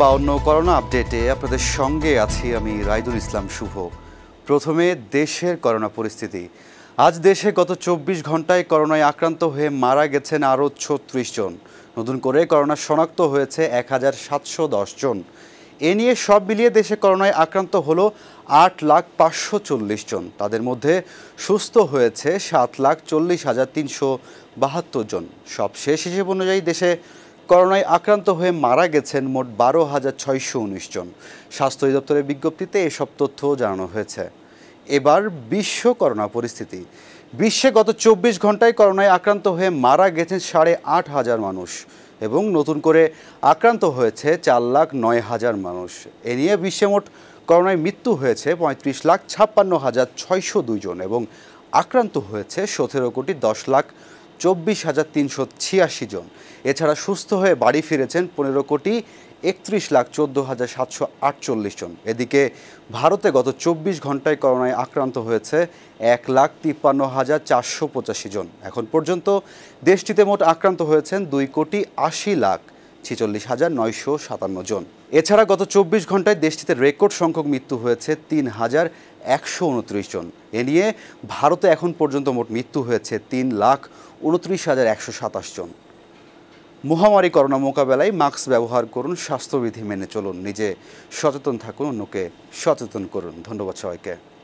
বা অন্য করোনা আপডেটে আপনাদের সঙ্গে আছি আমি রাইদুল ইসলাম শুভ প্রথমে দেশের করোনা পরিস্থিতি আজ দেশে গত চব্বিশ ঘন্টায় করোনায় আক্রান্ত হয়ে মারা গেছেন আরও ছত্রিশ জন নতুন করে করোনা শনাক্ত হয়েছে এক হাজার সাতশো দশ জন এ নিয়ে সব মিলিয়ে দেশে করোনায় আক্রান্ত হলো আট লাখ পাঁচশো চল্লিশ জন তাদের মধ্যে সুস্থ হয়েছে সাত লাখ চল্লিশ হাজার তিনশো বাহাত্তর জন সব শেষ হিসেব অনুযায়ী দেশে করোনায় আক্রান্ত হয়ে মারা গেছেন মোট বারো হাজার ছয়শো উনিশ জন স্বাস্থ্য অধিদপ্তরের বিজ্ঞপ্তিতে এসব তথ্য জানানো হয়েছে এবার বিশ্ব করোনা পরিস্থিতি বিশ্বে গত চব্বিশ ঘন্টায় করোনায় আক্রান্ত হয়ে মারা গেছেন সাড়ে আট হাজার মানুষ এবং নতুন করে আক্রান্ত হয়েছে চার লাখ নয় হাজার মানুষ এ নিয়ে বিশ্বে মোট করোনায় মৃত্যু হয়েছে পঁয়ত্রিশ লাখ ছাপ্পান্ন হাজার ছয়শো দুইজন এবং আক্রান্ত হয়েছে সতেরো কোটি দশ লাখ চব্বিশ হাজার তিনশো ছিয়াশি জন এছাড়া সুস্থ হয়ে বাড়ি ফিরেছেন পনেরো কোটি একত্রিশ লাখ চোদ্দো হাজার সাতশো আটচল্লিশ জন এদিকে ভারতে গত চব্বিশ ঘন্টায় করোনায় আক্রান্ত হয়েছে এক লাখ তিপ্পান্ন হাজার চারশো পঁচাশি জন এখন পর্যন্ত দেশটিতে মোট আক্রান্ত হয়েছেন দুই কোটি আশি লাখ ছেচল্লিশ হাজার নয়শো সাতান্ন জন এছাড়া গত চব্বিশ ঘন্টায় দেশটিতে রেকর্ড সংখ্যক মৃত্যু হয়েছে তিন হাজার একশো উনত্রিশ জন এ নিয়ে ভারতে এখন পর্যন্ত মোট মৃত্যু হয়েছে তিন লাখ উনত্রিশ হাজার একশো সাতাশ জন মহামারী করোনা মোকাবেলায় মাস্ক ব্যবহার করুন স্বাস্থ্যবিধি মেনে চলুন নিজে সচেতন থাকুন অন্যকে সচেতন করুন ধন্যবাদ সবাইকে